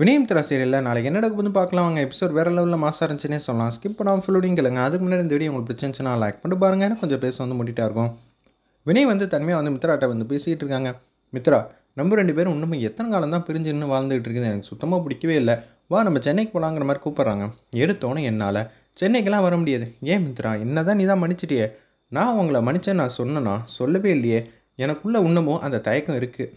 வினயம் திரா இல்லை நாளைக்கு என்ன நடக்குதுன்னு பார்க்கலாம் அவங்க எபிசோட் வேறு லெவலில் மாசாக இருந்துச்சுன்னே சொல்லலாம் ஸ்கிப் பண்ணாமல் ஃபுல்லுடையும் இல்லைங்க அதுக்கு முன்னாடி இந்த வீடியோ உங்களுக்கு பிடிச்சிருந்துச்சுன்னா லைக் பண்ணிட்டு பாருங்க எனக்கு கொஞ்சம் பேச வந்து முடிட்டா இருக்கும் வினய் வந்து தனியாக வந்து மித்ராட்ட வந்து பேசிகிட்டு இருக்காங்க மித்ரா நம்ம ரெண்டு பேரும் இன்னும் எத்தனை காலம் தான் பிரிஞ்சுன்னு வாழ்ந்துகிட்டு இருக்குது எனக்கு சுத்தமாக பிடிக்கவே இல்லை வா நம்ம சென்னைக்கு போகலாங்கிற மாதிரி கூப்பிட்றாங்க எடுத்தோன்னே என்னால் சென்னைக்கெல்லாம் வர முடியாது ஏன் மித்ரா என்ன தான் நீ தான் மன்னிச்சிட்டியே நான் உங்களை மன்னிச்சேன் நான் சொன்னேன்னா சொல்லவே இல்லையே எனக்குள்ளே இன்னமும் அந்த தயக்கம் இருக்குது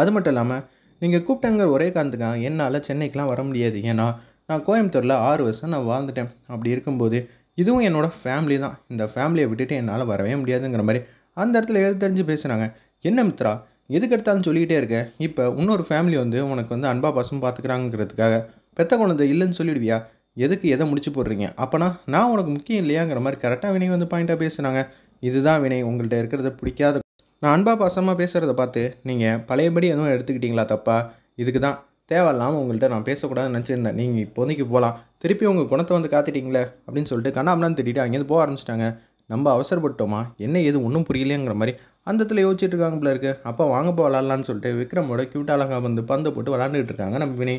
அது மட்டும் இல்லாமல் நீங்கள் கூப்பிட்டாங்க ஒரே காரணத்துக்காக என்னால் சென்னைக்கெலாம் வர முடியாது ஏன்னா நான் கோயம்புத்தூரில் ஆறு வருஷம் நான் வாழ்ந்துட்டேன் அப்படி இருக்கும்போது இதுவும் என்னோடய ஃபேமிலி தான் இந்த ஃபேமிலியை விட்டுட்டு என்னால் வரவே முடியாதுங்கிற மாதிரி அந்த இடத்துல எழுத்தறிஞ்சு பேசுகிறாங்க என்ன மித்ரா எதுக்கு எடுத்தாலும் சொல்லிக்கிட்டே இருக்க இப்போ இன்னொரு ஃபேமிலி வந்து உனக்கு வந்து அன்பா பாசம் பார்த்துக்கிறாங்கிறதுக்காக பெத்த குழந்தை இல்லைன்னு சொல்லிடுவியா எதுக்கு எதை முடிச்சு போடுறீங்க அப்போனா நான் உனக்கு முக்கியம் இல்லையாங்கிற மாதிரி கரெக்டாக வினை வந்து பாயிண்ட்டாக பேசுனாங்க இதுதான் வினை உங்கள்கிட்ட இருக்கிறத பிடிக்காத நான் அன்பா பாசமாக பேசுகிறத பார்த்து நீங்கள் பழையபடி எதுவும் எடுத்துக்கிட்டிங்களா தப்பா இதுக்கு தான் தேவையில்லாமல் உங்கள்கிட்ட நான் பேசக்கூடாதுன்னு நினச்சிருந்தேன் நீங்கள் இப்போதைக்கு போகலாம் திருப்பி உங்கள் குணத்தை வந்து காத்திட்டீங்களே அப்படின்னு சொல்லிட்டு கண்ணாமலான்னு திட்டிட்டு அங்கேருந்து போக ஆரம்பிச்சிட்டாங்க நம்ம அவசரப்பட்டோமா என்ன எது ஒன்றும் புரியலையேங்கிற மாதிரி அந்த இடத்துல யோசிச்சுட்டு இருக்காங்க போல இருக்கு அப்போ வாங்கப்போ விளாட்லான்னு சொல்லிட்டு விக்ரமோட கியூட் அழகாக வந்து பந்தை போட்டு விளாண்டுட்டு இருக்காங்க நம்ம வினை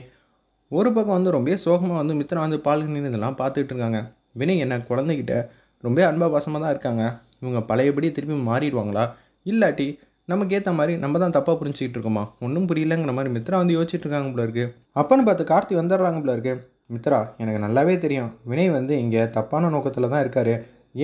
ஒரு பக்கம் வந்து ரொம்ப சோகமாக வந்து மித்திரம் வந்து பால் நின்றுதெல்லாம் பார்த்துட்டு இருக்காங்க வினய் என்ன குழந்தைகிட்ட ரொம்ப அன்பா பாசமாக தான் இருக்காங்க இவங்க பழையபடி திருப்பி மாறிடுவாங்களா இல்லாட்டி நமக்கு ஏற்ற மாதிரி நம்ம தான் தப்பாக புரிஞ்சிக்கிட்டு இருக்கோமா ஒன்றும் புரியலங்கிற மாதிரி மித்ரா வந்து யோசிச்சுட்டு இருக்காங்க போல இருக்கு அப்பன்னு பார்த்து கார்த்தி வந்துடுறாங்க போல இருக்கு மித்ரா எனக்கு நல்லாவே தெரியும் வினய் வந்து இங்கே தப்பான நோக்கத்தில் தான் இருக்கார்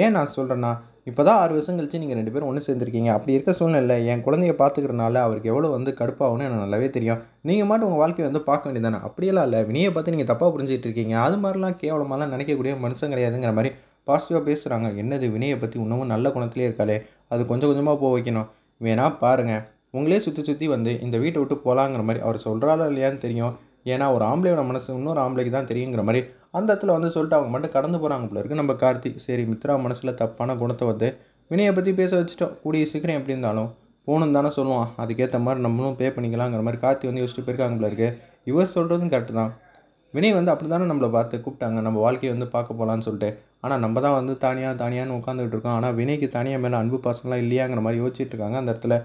ஏன் நான் சொல்கிறேன்னா இப்போ தான் ஆறு வருஷம் கழிச்சு நீங்கள் ரெண்டு பேரும் ஒன்று சேர்ந்துருக்கீங்க அப்படி இருக்க சூழ்நிலை என் குழந்தைய பார்த்துக்கிறனால அவருக்கு எவ்வளோ வந்து கடுப்பாகும்னு எனக்கு நல்லாவே தெரியும் நீங்கள் மட்டும் உங்கள் வாழ்க்கையை வந்து பார்க்க வேண்டியதானே அப்படியெல்லாம் இல்லை வினையை பார்த்து நீங்கள் தப்பாக புரிஞ்சிட்டு இருக்கீங்க அது மாதிரிலாம் கேவலமாலாம் நினைக்கக்கூடிய மனுஷன் கிடையாதுங்கிற மாதிரி பாசிட்டிவாக பேசுகிறாங்க என்னது வினையை பற்றி இன்னமும் நல்ல குணத்திலே இருக்காளே அது கொஞ்சம் கொஞ்சமாக போக வைக்கணும் வேணால் பாருங்கள் உங்களே சுற்றி சுற்றி வந்து இந்த வீட்டை விட்டு போகலாங்கிற மாதிரி அவர் சொல்கிறாரா இல்லையான்னு தெரியும் ஏன்னா ஒரு ஆம்பளையோட மனசு இன்னொரு ஆம்பளைக்கு தான் தெரியுங்கிற மாதிரி அந்த இடத்துல வந்து சொல்லிட்டு அவங்க மட்டும் கடந்து போகிறாங்க போல இருக்குது நம்ம கார்த்தி சரி மித்ரா மனசில் தப்பான குணத்தை வந்து வினையை பற்றி பேச வச்சுட்டோம் கூடிய சீக்கிரம் எப்படி இருந்தாலும் போகணுன்னு தானே சொல்லுவான் அதுக்கேற்ற மாதிரி நம்மளும் பே பண்ணிக்கலாங்கிற மாதிரி கார்த்தி வந்து யோசிச்சுட்டு போயிருக்காங்க போல இருக்குது இவர் சொல்கிறதும் கரெக்டு தான் வினை வந்து அப்படி தானே நம்மளை பார்த்து கூப்பிட்டாங்க நம்ம வாழ்க்கையை வந்து பார்க்க போகலான்னு சொல்லிட்டு ஆனால் நம்ம தான் வந்து தானியாக தனியான்னு உட்காந்துக்கிட்டு இருக்கோம் ஆனால் வினைக்கு தானியாக மேலே அன்பு பாசம்லாம் இல்லையாங்கிற மாதிரி யோசிச்சுட்டு இருக்காங்க அந்த இடத்துல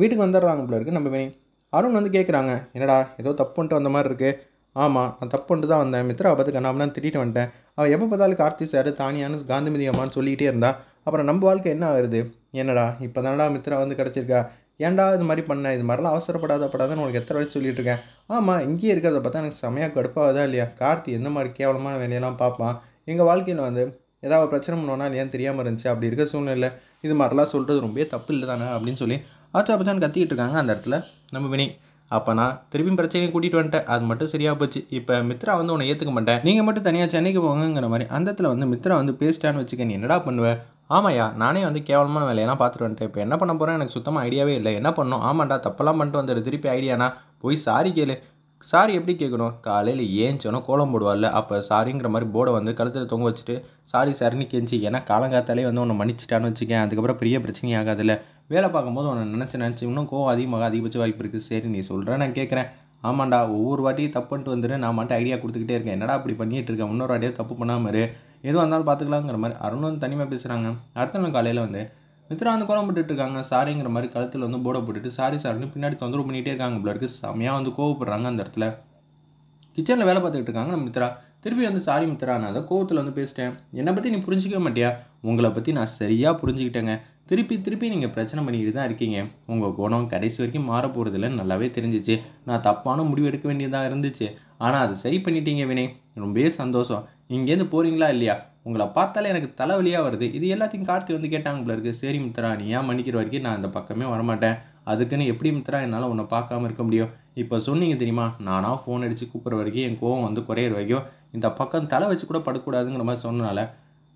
வீட்டுக்கு வந்துடுறாங்க போல இருக்குது நம்ம வினை அருண் வந்து கேட்குறாங்க என்னடா ஏதோ தப்புன்ட்டு வந்த மாதிரி இருக்குது ஆமாம் நான் தப்புன்ட்டு தான் வந்தேன் மித்ரா பார்த்து நான் திட்டிட்டு வந்துட்டேன் அவள் எப்போ பார்த்தாலும் கார்த்தி சார் தானியான்னு காந்திமதி அம்மான்னு சொல்லிக்கிட்டே இருந்தா அப்புறம் நம்ம வாழ்க்கை என்ன ஆகுது என்னடா இப்போ தானடா மித்ரா வந்து கிடச்சிருக்கா ஏன்டா இது மாதிரி பண்ணேன் இது மாதிரிலாம் அவசரப்படாத படாதன்னு உங்களுக்கு எத்தனை வயசு சொல்லிட்டுருக்கேன் இருக்கேன் ஆமாம் இங்கேயே இருக்கிறத பார்த்தா எனக்கு செமையாக கடுப்பாகுதா இல்லையா கார்த்தி எந்த மாதிரி கேவலமான வேலையெல்லாம் பார்ப்பான் எங்கள் வாழ்க்கையில் வந்து ஏதாவது ஒரு பிரச்சனை பண்ணுவோம்னா ஏன் தெரியாமல் இருந்துச்சு அப்படி இருக்க சூழ்நிலை இது மாதிரிலாம் சொல்கிறது ரொம்பவே தப்பு இல்லை தானே அப்படின்னு சொல்லி ஆச்சா பச்சான்னு கத்திக்கிட்டு இருக்காங்க அந்த இடத்துல நம்ம வினி அப்போ நான் திருப்பியும் பிரச்சனையை கூட்டிகிட்டு வந்துட்டேன் அது மட்டும் சரியாக போச்சு இப்போ மித்ரா வந்து உன்னை ஏற்றுக்க மாட்டேன் நீங்கள் மட்டும் தனியாக சென்னைக்கு போங்கங்கிற மாதிரி அந்த இடத்துல வந்து மித்ரா வந்து பேசிட்டான்னு வச்சுக்க நீ என்னடா பண்ணுவேன் ஆமாயா நானே வந்து கேவலமான வேலையெல்லாம் பார்த்துட்டு வந்துட்டேன் இப்போ என்ன பண்ண போகிறேன் எனக்கு சுத்தமாக ஐடியாவே இல்லை என்ன பண்ணும் ஆமாண்டா தப்பெல்லாம் பண்ணிட்டு வந்துடு திருப்பி ஐடியானா போய் சாரி கேளு சாரி எப்படி கேட்கணும் காலையில் ஏஞ்சோன்னா கோலம் போடுவார்ல அப்போ சாரிங்கிற மாதிரி போர்டை வந்து கழுத்தில் தொங்க வச்சுட்டு சாரி சாரின்னு கெஞ்சி ஏன்னா காலங்காத்தாலே வந்து உன்னை மன்னிச்சிட்டான்னு வச்சுக்கேன் அதுக்கப்புறம் பெரிய பிரச்சனையும் இல்லை வேலை பார்க்கும்போது உன்னை நினச்சி நினச்சி இன்னும் கோவம் அதிகமாக அதிகபட்ச வாய்ப்பு இருக்குது சரி நீ சொல்கிறேன் நான் கேட்குறேன் ஆமாண்டா ஒவ்வொரு வாட்டியும் தப்புன்ட்டு வந்துட்டு நான் மட்டும் ஐடியா கொடுத்துக்கிட்டே இருக்கேன் என்னடா அப்படி பண்ணிகிட்டு இருக்கேன் இன்னொரு வாட்டியாக தப்பு பண்ணாமல் எதுவாக இருந்தாலும் பார்த்துக்கலாங்கிற மாதிரி அருணும் தனிமையாக பேசுகிறாங்க அடுத்த நாள் காலையில் வந்து மித்ரா வந்து கோலம் போட்டுட்டு இருக்காங்க சாரிங்கிற மாதிரி கழுத்தில் வந்து போர்டை போட்டுட்டு சாரி சாருன்னு பின்னாடி தொந்தரவு பண்ணிகிட்டே இருக்காங்க போல இருக்குது செம்மையாக வந்து கோவப்படுறாங்க அந்த இடத்துல கிச்சனில் வேலை பார்த்துக்கிட்டு இருக்காங்க நம்ம மித்ரா திருப்பி வந்து சாரி மித்ரா நான் அதை கோவத்தில் வந்து பேசிட்டேன் என்னை பற்றி நீ புரிஞ்சிக்க மாட்டியா உங்களை பற்றி நான் சரியாக புரிஞ்சுக்கிட்டேங்க திருப்பி திருப்பி நீங்கள் பிரச்சனை பண்ணிக்கிட்டு தான் இருக்கீங்க உங்கள் குணம் கடைசி வரைக்கும் மாற போகிறதில்ல நல்லாவே தெரிஞ்சிச்சு நான் தப்பான முடிவு எடுக்க வேண்டியதாக இருந்துச்சு ஆனால் அதை சரி பண்ணிட்டீங்க வினே ரொம்பவே சந்தோஷம் இங்கேருந்து போகிறீங்களா இல்லையா உங்களை பார்த்தாலே எனக்கு தலைவலியாக வருது இது எல்லாத்தையும் கார்த்தி வந்து கேட்டாங்க போல இருக்குது சரி மித்ரா நீ ஏன் மன்னிக்கிற வரைக்கும் நான் அந்த பக்கமே வரமாட்டேன் அதுக்குன்னு எப்படி மித்ரா என்னால் உன்னை பார்க்காம இருக்க முடியும் இப்போ சொன்னீங்க தெரியுமா நானாக ஃபோன் அடித்து கூப்பிட்ற வரைக்கும் என் கோவம் வந்து குறையிற வரைக்கும் இந்த பக்கம் தலை வச்சு கூட படக்கூடாதுங்கிற மாதிரி சொன்னனால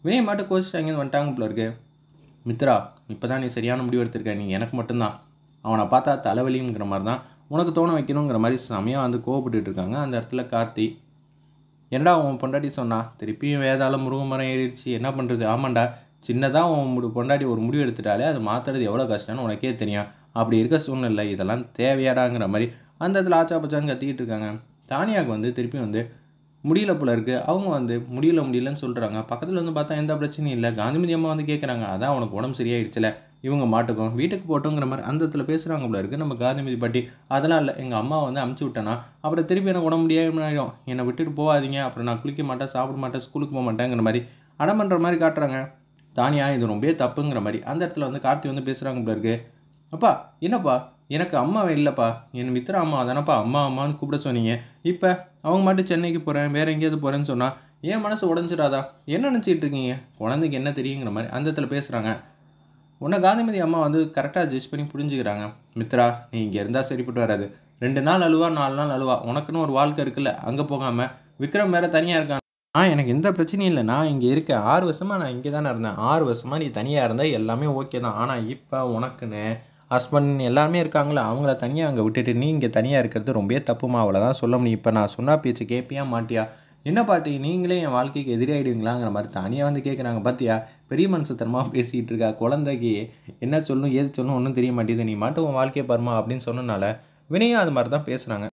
வே மாட்ட கோச்சிட்டாங்கன்னு வந்துட்டாங்க போல இருக்கு மித்ரா இப்போ தான் நீ சரியான முடிவு எடுத்திருக்க நீ எனக்கு மட்டும்தான் அவனை பார்த்தா தலைவலிங்கிற மாதிரி தான் உனக்கு தோண வைக்கணுங்கிற மாதிரி சமயம் வந்து கோவப்பட்டு இருக்காங்க அந்த இடத்துல கார்த்தி என்னடா உன் பொண்டாட்டி சொன்னா திருப்பியும் வேதாள முருகமரம் ஏறிடுச்சு என்ன பண்ணுறது ஆமாண்டா சின்னதாக உன் பொண்டாட்டி ஒரு முடிவு எடுத்துட்டாலே அது மாற்றுறது எவ்வளோ கஷ்டம்னு உனக்கே தெரியும் அப்படி இருக்க சூழ்நிலை இதெல்லாம் தேவையாடாங்கிற மாதிரி அந்த இடத்துல ஆச்சா பச்சான்னு கத்திக்கிட்டு இருக்காங்க தானியாவுக்கு வந்து திருப்பி வந்து முடியல போல இருக்குது அவங்க வந்து முடியல முடியலன்னு சொல்கிறாங்க பக்கத்தில் வந்து பார்த்தா எந்த பிரச்சனையும் இல்லை காந்திமதி அம்மா வந்து கேட்குறாங்க அதான் அவனுக்கு உடம்பு சரியாயிடுச்சில்ல இவங்க மாட்டுக்கும் வீட்டுக்கு போட்டோங்கிற மாதிரி அந்த இடத்துல பேசுகிறாங்க போல இருக்குது நம்ம காந்திமதி பாட்டி அதெல்லாம் இல்லை எங்கள் அம்மா வந்து அமுச்சு விட்டேன்னா அப்புறம் திருப்பி எனக்கு உடம்பு முடியாது ஆகிடும் என்னை விட்டுட்டு போகாதீங்க அப்புறம் நான் குளிக்க மாட்டேன் சாப்பிட மாட்டேன் ஸ்கூலுக்கு போக மாட்டேங்கிற மாதிரி அடம் பண்ணுற மாதிரி காட்டுறாங்க தானியா இது ரொம்பவே தப்புங்கிற மாதிரி அந்த இடத்துல வந்து கார்த்தி வந்து பேசுகிறாங்க போல இருக்குது அப்பா என்னப்பா எனக்கு அம்மா இல்லைப்பா என் மித்திர அம்மா தானப்பா அம்மா அம்மான்னு கூப்பிட சொன்னீங்க இப்போ அவங்க மட்டும் சென்னைக்கு போகிறேன் வேறு எங்கேயாவது போகிறேன்னு சொன்னால் என் மனசு உடஞ்சிடாதா என்ன நினச்சிக்கிட்டு இருக்கீங்க குழந்தைக்கு என்ன தெரியுங்கிற மாதிரி அந்த இடத்துல பேசுகிறாங்க உன்னை காந்திமதி அம்மா வந்து கரெக்டாக ஜட்ஜ் பண்ணி புரிஞ்சுக்கிறாங்க மித்ரா நீ இங்கே இருந்தால் சரிப்பட்டு வராது ரெண்டு நாள் அழுவா நாலு நாள் அழுவா உனக்குன்னு ஒரு வாழ்க்கை இருக்குல்ல அங்கே போகாமல் விக்ரம் வேறு தனியாக இருக்காங்க ஆ எனக்கு எந்த பிரச்சனையும் இல்லை நான் இங்கே இருக்கேன் ஆறு வருஷமாக நான் இங்கே தானே இருந்தேன் ஆறு வருஷமாக நீ தனியாக இருந்தால் எல்லாமே ஓகே தான் ஆனால் இப்போ உனக்குன்னு ஹஸ்பண்ட் எல்லாருமே இருக்காங்களா அவங்கள தனியாக அங்கே விட்டுட்டு நீ இங்கே தனியாக இருக்கிறது ரொம்பவே தப்புமா அவ்வளோதான் சொல்ல முடியும் இப்போ நான் சொன்னால் பேச்சு கேட்பியா மாட்டியா என்ன பாட்டி நீங்களே என் வாழ்க்கைக்கு எதிராகிடுங்களாங்கிற மாதிரி தனியாக வந்து கேட்குறாங்க பார்த்தியா பெரிய மனுஷத்தனமாக பேசிகிட்டு இருக்கா குழந்தைக்கு என்ன சொல்லணும் ஏது சொல்லணும் ஒன்றும் தெரிய மாட்டேது நீ மட்டும் உன் வாழ்க்கையை பாருமா அப்படின்னு சொன்னனால வினையும் அது மாதிரி தான் பேசுகிறாங்க